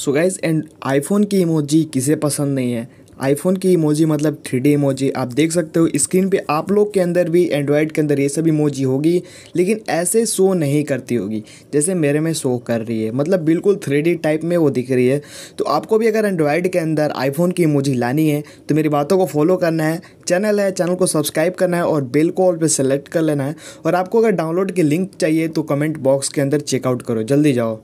so guys and iPhone की emoji किसे पसंद नहीं है आईफोन की इमोजी मतलब थ्री डी इमोजी आप देख सकते हो स्क्रीन पे आप लोग के अंदर भी एंड्रॉयड के अंदर ये सब इमोजी होगी लेकिन ऐसे शो नहीं करती होगी जैसे मेरे में शो कर रही है मतलब बिल्कुल थ्री टाइप में वो दिख रही है तो आपको भी अगर एंड्रॉयड के अंदर आईफोन की इमोजी लानी है तो मेरी बातों को फॉलो करना है चैनल है चैनल को सब्सक्राइब करना है और बेल को ऑल पर सेलेक्ट कर लेना है और आपको अगर डाउनलोड की लिंक चाहिए तो कमेंट बॉक्स के अंदर चेकआउट करो जल्दी जाओ